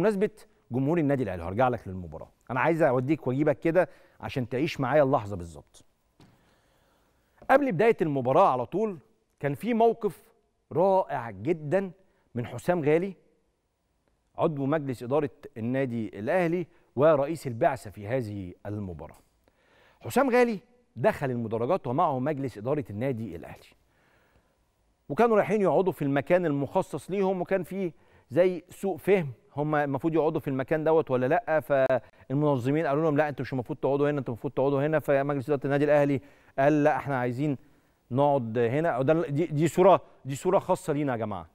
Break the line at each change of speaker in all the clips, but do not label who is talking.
بمناسبه جمهور النادي الاهلي هرجع لك للمباراه انا عايز اوديك واجيبك كده عشان تعيش معايا اللحظه بالظبط قبل بدايه المباراه على طول كان في موقف رائع جدا من حسام غالي عضو مجلس اداره النادي الاهلي ورئيس البعثه في هذه المباراه حسام غالي دخل المدرجات ومعه مجلس اداره النادي الاهلي وكانوا رايحين يقعدوا في المكان المخصص ليهم وكان في زي سوء فهم هم المفروض يقعدوا في المكان دوت ولا لا فالمنظمين قالوا لهم لا انتوا مش المفروض تقعدوا هنا انتوا المفروض تقعدوا هنا فمجلس اداره النادي الاهلي قال لا احنا عايزين نقعد هنا دي دي صوره دي صوره خاصه لينا يا جماعه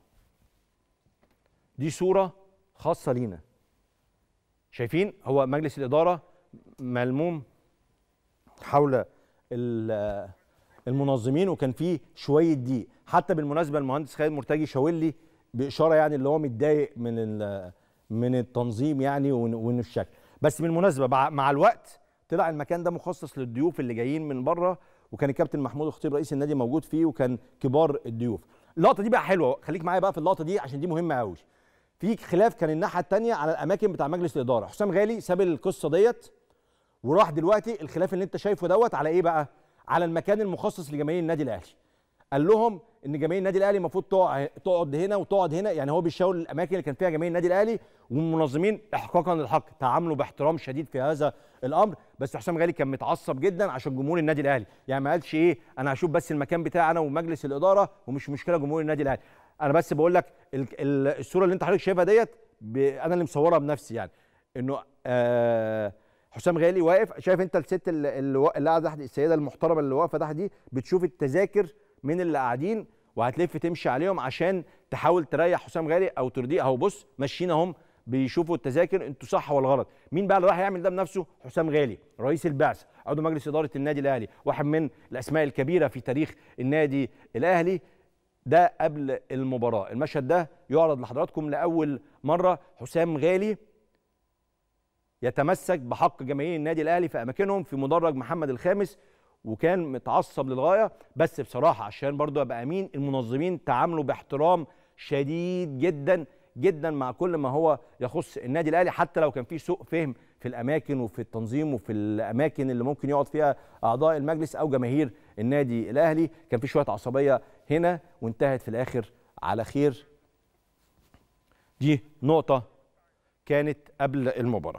دي صوره خاصه لينا شايفين هو مجلس الاداره ملموم حول المنظمين وكان في شويه ضيق حتى بالمناسبه المهندس خالد مرتجي شاور لي باشاره يعني اللي هو متضايق من من التنظيم يعني ومن الشكل بس بالمناسبه مع الوقت طلع المكان ده مخصص للضيوف اللي جايين من بره وكان الكابتن محمود الخطيب رئيس النادي موجود فيه وكان كبار الضيوف اللقطه دي بقى حلوه خليك معايا بقى في اللقطه دي عشان دي مهمه قوي في خلاف كان الناحيه الثانيه على الاماكن بتاع مجلس الاداره حسام غالي ساب القصه ديت وراح دلوقتي الخلاف اللي انت شايفه دوت على ايه بقى على المكان المخصص لجماهير النادي الاهلي قال لهم ان جماهير النادي الاهلي المفروض تقعد هنا وتقعد هنا يعني هو بيشاور الاماكن اللي كان فيها جماهير النادي الاهلي والمنظمين احقاقا للحق تعاملوا باحترام شديد في هذا الامر بس حسام غالي كان متعصب جدا عشان جمهور النادي الاهلي يعني ما قالش ايه انا هشوف بس المكان بتاعي انا ومجلس الاداره ومش مشكله جمهور النادي الاهلي انا بس بقول لك الصوره اللي انت حضرتك شايفها ديت انا اللي مصورها بنفسي يعني انه آه حسام غالي واقف شايف انت الست اللي قاعده السيده المحترمه اللي واقفه تحت دي بتشوف التذاكر من اللي قاعدين وهتلف تمشي عليهم عشان تحاول تريح حسام غالي او ترضيه اهو بص ماشيين اهم بيشوفوا التذاكر انتوا صح ولا غلط مين بقى اللي راح يعمل ده بنفسه حسام غالي رئيس البعثه عضو مجلس اداره النادي الاهلي واحد من الاسماء الكبيره في تاريخ النادي الاهلي ده قبل المباراه المشهد ده يعرض لحضراتكم لاول مره حسام غالي يتمسك بحق جماهير النادي الاهلي في اماكنهم في مدرج محمد الخامس وكان متعصب للغايه بس بصراحه عشان برضه ابقى امين المنظمين تعاملوا باحترام شديد جدا جدا مع كل ما هو يخص النادي الاهلي حتى لو كان في سوء فهم في الاماكن وفي التنظيم وفي الاماكن اللي ممكن يقعد فيها اعضاء المجلس او جماهير النادي الاهلي كان في شويه عصبيه هنا وانتهت في الاخر على خير دي نقطه كانت قبل المباراه